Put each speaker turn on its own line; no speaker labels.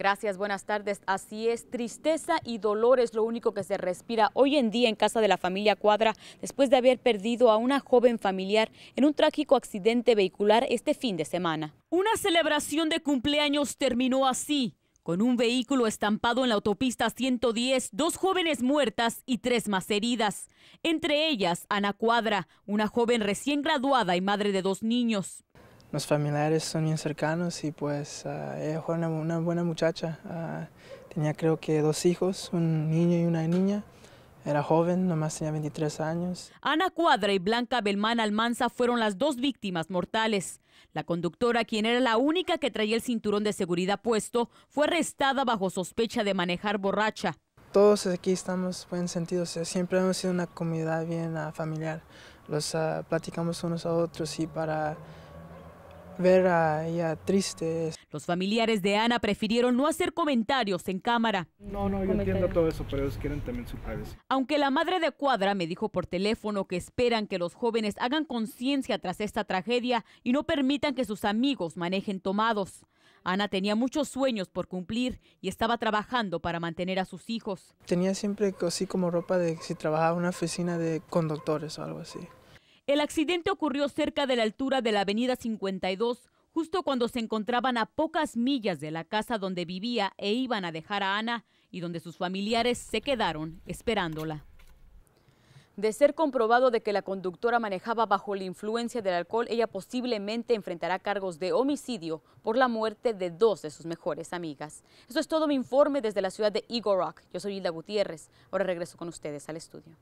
Gracias, buenas tardes. Así es, tristeza y dolor es lo único que se respira hoy en día en casa de la familia Cuadra después de haber perdido a una joven familiar en un trágico accidente vehicular este fin de semana. Una celebración de cumpleaños terminó así, con un vehículo estampado en la autopista 110, dos jóvenes muertas y tres más heridas, entre ellas Ana Cuadra, una joven recién graduada y madre de dos niños
los familiares son bien cercanos y pues ah, ella fue una, buena muchacha. Ah, tenía creo que dos hijos, un niño y una niña. Era joven, nomás tenía 23 años.
Ana Cuadra y Blanca Belmán Almanza fueron las dos víctimas mortales. La conductora, quien era la única que traía el cinturón de seguridad puesto, fue arrestada bajo sospecha de manejar borracha.
Todos aquí estamos buen sentidos siempre hemos sido una comunidad bien ah, familiar. Los platicamos unos a otros y para
ver a ella triste. Los familiares de Ana prefirieron no hacer comentarios en cámara. No, no, yo entiendo todo
eso, pero ellos quieren también su privacy.
Aunque la madre de Cuadra me dijo por teléfono que esperan que los jóvenes hagan conciencia tras esta tragedia y no permitan que sus amigos manejen tomados. Ana tenía muchos sueños por cumplir y estaba trabajando para mantener a sus hijos.
Tenía siempre así como ropa de si trabajaba en una oficina de conductores o algo así.
El accidente ocurrió cerca de la altura de la avenida 52, justo cuando se encontraban a pocas millas de la casa donde vivía e iban a dejar a Ana y donde sus familiares se quedaron esperándola. De ser comprobado de que la conductora manejaba bajo la influencia del alcohol, ella posiblemente enfrentará cargos de homicidio por la muerte de dos de sus mejores amigas. Eso es todo mi informe desde la ciudad de Eagle Yo soy Hilda Gutiérrez. Ahora regreso con ustedes al estudio.